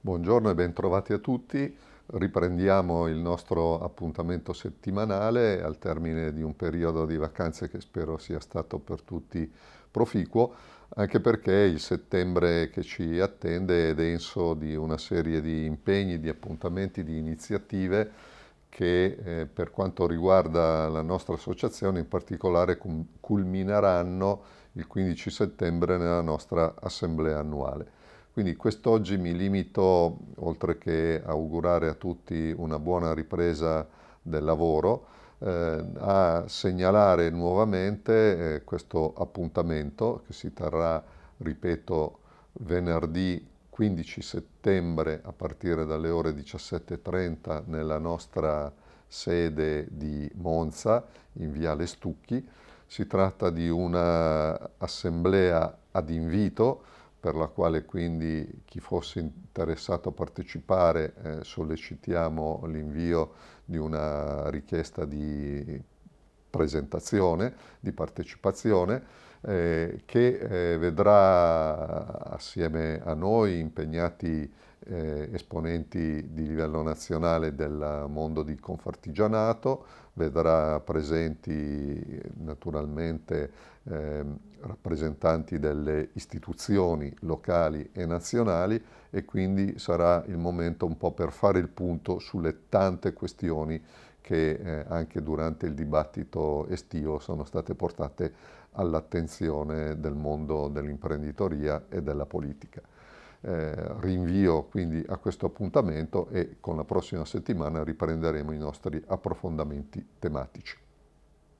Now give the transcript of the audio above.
Buongiorno e bentrovati a tutti. Riprendiamo il nostro appuntamento settimanale al termine di un periodo di vacanze che spero sia stato per tutti proficuo, anche perché il settembre che ci attende è denso di una serie di impegni, di appuntamenti, di iniziative che eh, per quanto riguarda la nostra associazione in particolare culmineranno il 15 settembre nella nostra assemblea annuale. Quindi quest'oggi mi limito, oltre che augurare a tutti una buona ripresa del lavoro, eh, a segnalare nuovamente eh, questo appuntamento che si terrà, ripeto, venerdì 15 settembre a partire dalle ore 17.30 nella nostra sede di Monza in Viale Stucchi. Si tratta di un'assemblea ad invito per la quale quindi chi fosse interessato a partecipare eh, sollecitiamo l'invio di una richiesta di presentazione, di partecipazione eh, che eh, vedrà assieme a noi impegnati eh, esponenti di livello nazionale del mondo di Confartigianato, vedrà presenti naturalmente eh, rappresentanti delle istituzioni locali e nazionali e quindi sarà il momento un po' per fare il punto sulle tante questioni che eh, anche durante il dibattito estivo sono state portate all'attenzione dimensione del mondo dell'imprenditoria e della politica. Eh, rinvio quindi a questo appuntamento e con la prossima settimana riprenderemo i nostri approfondimenti tematici.